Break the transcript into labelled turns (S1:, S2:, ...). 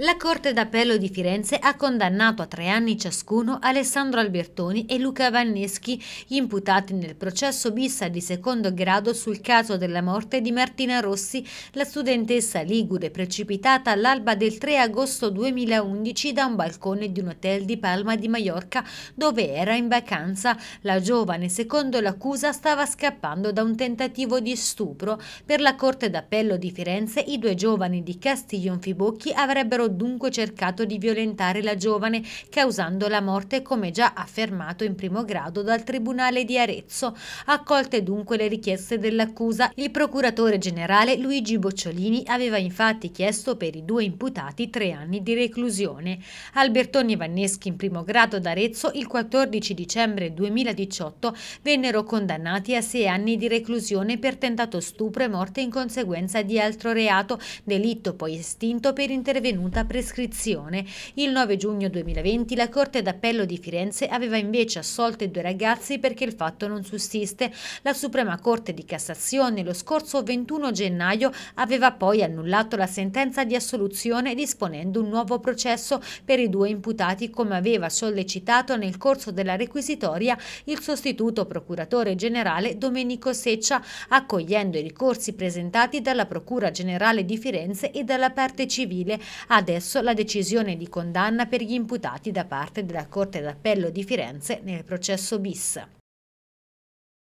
S1: La Corte d'Appello di Firenze ha condannato a tre anni ciascuno Alessandro Albertoni e Luca Vanneschi, imputati nel processo bissa di secondo grado sul caso della morte di Martina Rossi, la studentessa ligure precipitata all'alba del 3 agosto 2011 da un balcone di un hotel di Palma di Maiorca dove era in vacanza. La giovane, secondo l'accusa, stava scappando da un tentativo di stupro. Per la Corte d'Appello di Firenze i due giovani di Castiglion Fibocchi avrebbero avrebbero dunque cercato di violentare la giovane, causando la morte come già affermato in primo grado dal Tribunale di Arezzo. Accolte dunque le richieste dell'accusa, il procuratore generale Luigi Bocciolini aveva infatti chiesto per i due imputati tre anni di reclusione. Albertoni Vanneschi in primo grado d'Arezzo il 14 dicembre 2018 vennero condannati a sei anni di reclusione per tentato stupro e morte in conseguenza di altro reato, delitto poi estinto per intervenuta alta prescrizione. Il 9 giugno 2020 la Corte d'Appello di Firenze aveva invece assolto i due ragazzi perché il fatto non sussiste. La Suprema Corte di Cassazione lo scorso 21 gennaio aveva poi annullato la sentenza di assoluzione disponendo un nuovo processo per i due imputati come aveva sollecitato nel corso della requisitoria il sostituto procuratore generale Domenico Seccia accogliendo i ricorsi presentati dalla Procura Generale di Firenze e dalla parte civile a adesso la decisione di condanna per gli imputati da parte della Corte d'Appello di Firenze nel processo bis.